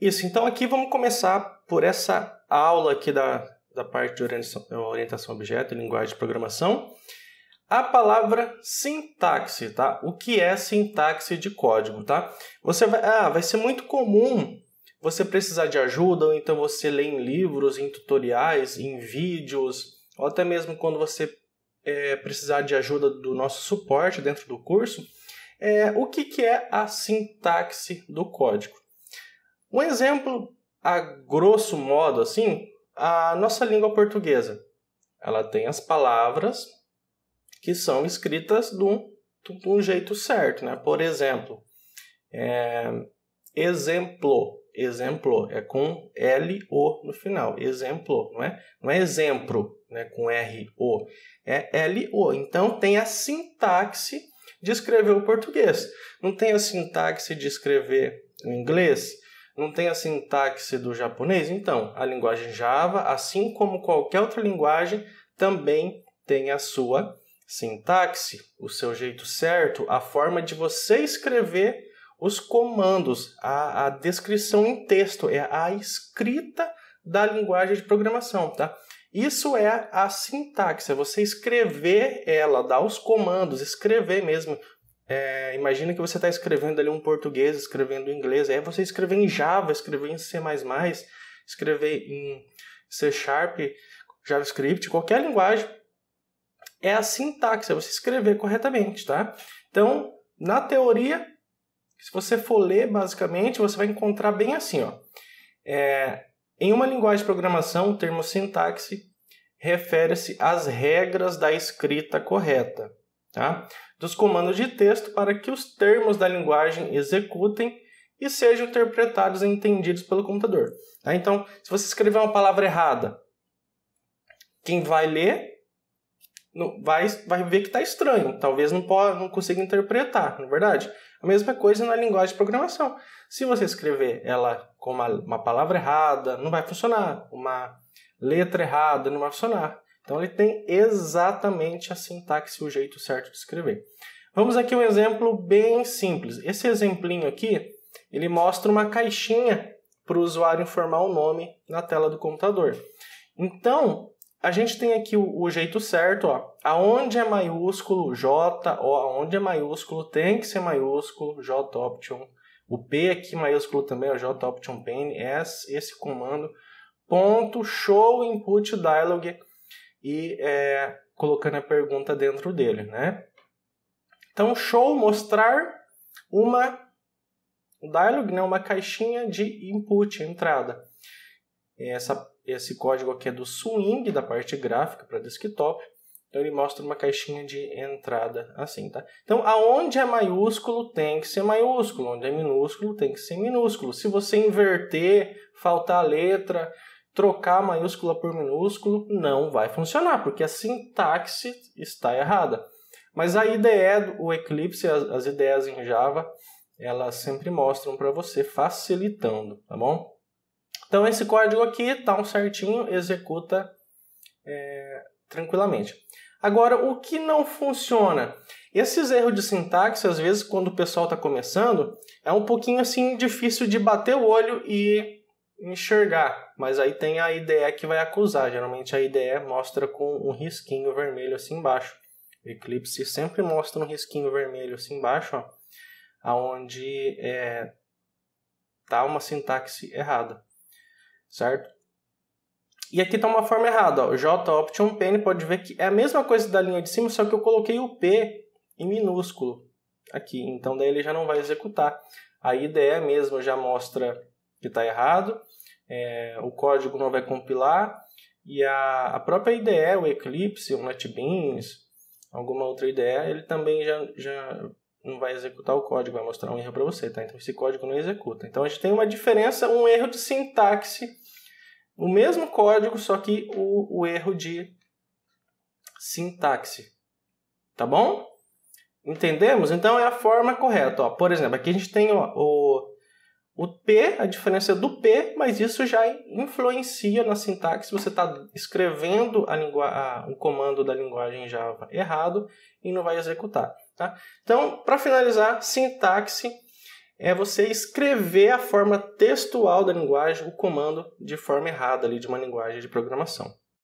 Isso, então aqui vamos começar por essa aula aqui da, da parte de orientação, orientação objeto, linguagem de programação. A palavra sintaxe, tá? O que é sintaxe de código, tá? Você vai, ah, vai ser muito comum você precisar de ajuda, ou então você lê em livros, em tutoriais, em vídeos, ou até mesmo quando você é, precisar de ajuda do nosso suporte dentro do curso, é, o que, que é a sintaxe do código. Um exemplo, a grosso modo assim, a nossa língua portuguesa. Ela tem as palavras que são escritas de um, de um jeito certo, né? Por exemplo, é, exemplo, exemplo é com L O no final, exemplo, não é? Não é exemplo, né? Com R O, é L O. Então tem a sintaxe de escrever o português. Não tem a sintaxe de escrever o inglês não tem a sintaxe do japonês? Então, a linguagem Java, assim como qualquer outra linguagem, também tem a sua sintaxe, o seu jeito certo, a forma de você escrever os comandos, a, a descrição em texto, é a escrita da linguagem de programação, tá? Isso é a sintaxe, é você escrever ela, dar os comandos, escrever mesmo é, imagina que você está escrevendo ali um português, escrevendo inglês, aí você escrever em Java, escrever em C++, escrever em C Sharp, JavaScript, qualquer linguagem, é a sintaxe, é você escrever corretamente, tá? Então, na teoria, se você for ler, basicamente, você vai encontrar bem assim, ó. É, em uma linguagem de programação, o termo sintaxe refere-se às regras da escrita correta tá? dos comandos de texto para que os termos da linguagem executem e sejam interpretados e entendidos pelo computador. Tá? Então, se você escrever uma palavra errada, quem vai ler vai, vai ver que está estranho, talvez não, pode, não consiga interpretar, não é verdade? A mesma coisa na linguagem de programação. Se você escrever ela com uma, uma palavra errada, não vai funcionar. Uma letra errada, não vai funcionar. Então ele tem exatamente a sintaxe, e o jeito certo de escrever. Vamos aqui um exemplo bem simples. Esse exemplinho aqui, ele mostra uma caixinha para o usuário informar o nome na tela do computador. Então, a gente tem aqui o, o, jeito certo, ó. Aonde é maiúsculo J, ó, aonde é maiúsculo tem que ser maiúsculo J option. O P aqui maiúsculo também, ó, J option pane, esse, esse comando. Ponto show input dialog e é, colocando a pergunta dentro dele, né? Então, show mostrar uma um dialog, né, uma caixinha de input, entrada. Essa, esse código aqui é do swing da parte gráfica para desktop. Então ele mostra uma caixinha de entrada assim, tá? Então aonde é maiúsculo tem que ser maiúsculo, onde é minúsculo tem que ser minúsculo. Se você inverter, faltar letra, trocar maiúscula por minúsculo não vai funcionar, porque a sintaxe está errada. Mas a IDE, o Eclipse, as, ideias em Java, elas sempre mostram para você, facilitando, tá bom? Então esse código aqui está um certinho, executa é, tranquilamente. Agora, o que não funciona? Esses erros de sintaxe, às vezes, quando o pessoal está começando, é um pouquinho assim difícil de bater o olho e enxergar, mas aí tem a IDE que vai acusar. Geralmente a IDE mostra com um risquinho vermelho assim embaixo. O Eclipse sempre mostra um risquinho vermelho assim embaixo, ó, aonde é, tá uma sintaxe errada, certo? E aqui está uma forma errada, ó, J option pen pode ver que é a mesma coisa da linha de cima, só que eu coloquei o P em minúsculo aqui, então daí ele já não vai executar. A IDE mesmo já mostra que está errado, é, o código não vai compilar, e a, a própria IDE, o Eclipse, o NetBeans, alguma outra IDE, ele também já, já não vai executar o código, vai mostrar um erro para você, tá? Então esse código não executa. Então a gente tem uma diferença, um erro de sintaxe, o mesmo código, só que o, o erro de sintaxe. Tá bom? Entendemos? Então é a forma correta. Ó, por exemplo, aqui a gente tem ó, o o P, a diferença é do P, mas isso já influencia na sintaxe. Você está escrevendo a lingu... a, o comando da linguagem Java errado e não vai executar. Tá? Então, para finalizar, sintaxe é você escrever a forma textual da linguagem, o comando, de forma errada ali, de uma linguagem de programação.